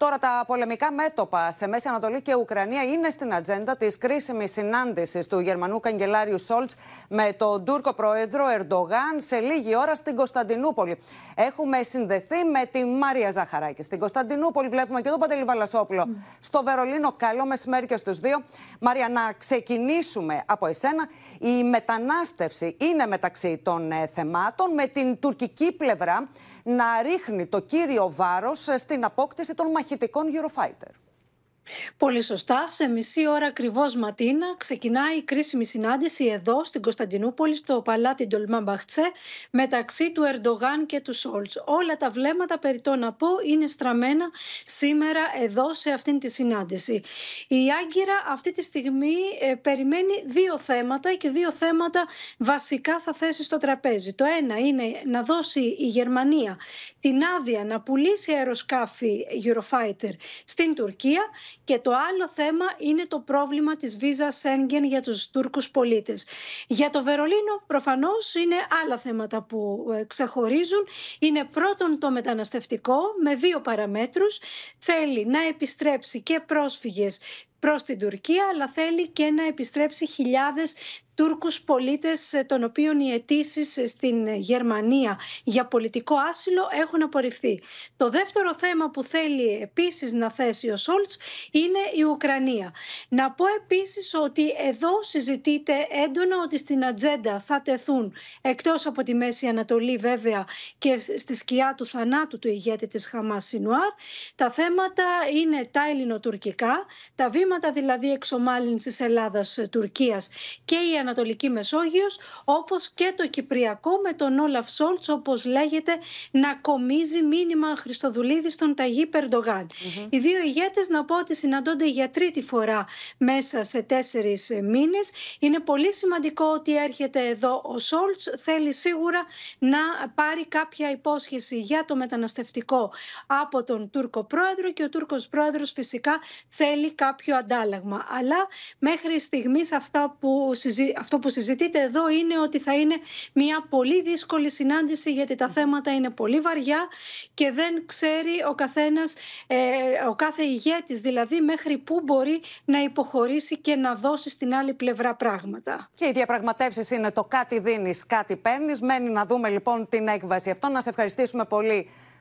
Τώρα τα πολεμικά μέτωπα σε Μέση Ανατολή και Ουκρανία είναι στην ατζέντα της κρίσιμης συνάντησης του Γερμανού Καγκελάριου Σόλτς με τον Τούρκο Πρόεδρο Ερντογάν σε λίγη ώρα στην Κωνσταντινούπολη. Έχουμε συνδεθεί με τη Μάρια Ζαχαράκη. Στην Κωνσταντινούπολη βλέπουμε και τον Παντελή Βαλασόπουλο. Mm. Στο Βερολίνο, καλό μεσημέρι και στους δύο. Μάρια, να ξεκινήσουμε από εσένα. Η μετανάστευση είναι μεταξύ των ε, θεμάτων με την τουρκική πλευρά να ρίχνει το κύριο βάρος ε, στην απόκτηση των μαχητικών Eurofighter. Πολύ σωστά, σε μισή ώρα ακριβώς Ματίνα, ξεκινάει η κρίσιμη συνάντηση εδώ στην Κωνσταντινούπολη, στο παλάτι Ντολμά Μπαχτσέ, μεταξύ του Ερντογάν και του Σόλτ. Όλα τα βλέμματα, περί να πω, είναι στραμμένα σήμερα εδώ σε αυτήν τη συνάντηση. Η Άγκυρα αυτή τη στιγμή ε, περιμένει δύο θέματα και δύο θέματα βασικά θα θέσει στο τραπέζι. Το ένα είναι να δώσει η Γερμανία την άδεια να πουλήσει αεροσκάφη Eurofighter στην Τουρκία και το άλλο θέμα είναι το πρόβλημα της βίζα Schengen για τους Τούρκους πολίτες. Για το Βερολίνο προφανώς είναι άλλα θέματα που ε, ξεχωρίζουν. Είναι πρώτον το μεταναστευτικό με δύο παραμέτρους. Θέλει να επιστρέψει και πρόσφυγες προς την Τουρκία, αλλά θέλει και να επιστρέψει χιλιάδες Τούρκους πολίτες ε, των οποίων οι αιτήσεις ε, στην Γερμανία για πολιτικό άσυλο έχουν απορριφθεί. Το δεύτερο θέμα που θέλει επίσης να θέσει ο Σόλτς είναι η Ουκρανία. Να πω επίσης ότι εδώ συζητείται έντονα ότι στην ατζέντα θα τεθούν εκτός από τη Μέση Ανατολή βέβαια και στη σκιά του θανάτου του ηγέτη της Χαμάς Σινουάρ. Τα θέματα είναι τα ελληνοτουρκικά, τα βήματα δηλαδή εξομάλυνσης Ελλάδας-Τουρκίας και η Ανατολική Μεσόγειος όπως και το Κυπριακό με τον Όλαφ Σόλτς όπως λέγεται να κομίζει μήνυμα Χριστοδουλίδης στον Ταγί Περντογάν. Οι δύο ηγέτες να πω ότι συναντώνται για τρίτη φορά μέσα σε τέσσερις μήνες. Είναι πολύ σημαντικό ότι έρχεται εδώ ο Σόλτς. Θέλει σίγουρα να πάρει κάποια υπόσχεση για το μεταναστευτικό από τον Τούρκο πρόεδρο και ο Τούρκος πρόεδρος φυσικά θέλει κάποιο αντάλλαγμα. Αλλά μέχρι στιγμής αυτά που, συζη αυτό που συζητείτε εδώ είναι ότι θα είναι μια πολύ δύσκολη συνάντηση γιατί τα θέματα είναι πολύ βαριά και δεν ξέρει ο καθένας, ε, ο κάθε ηγέτης δηλαδή μέχρι πού μπορεί να υποχωρήσει και να δώσει στην άλλη πλευρά πράγματα. Και οι διαπραγματεύσεις είναι το κάτι δίνεις, κάτι παίρνεις. Μένει να δούμε λοιπόν την έκβαση αυτό. Να σε ευχαριστήσουμε πολύ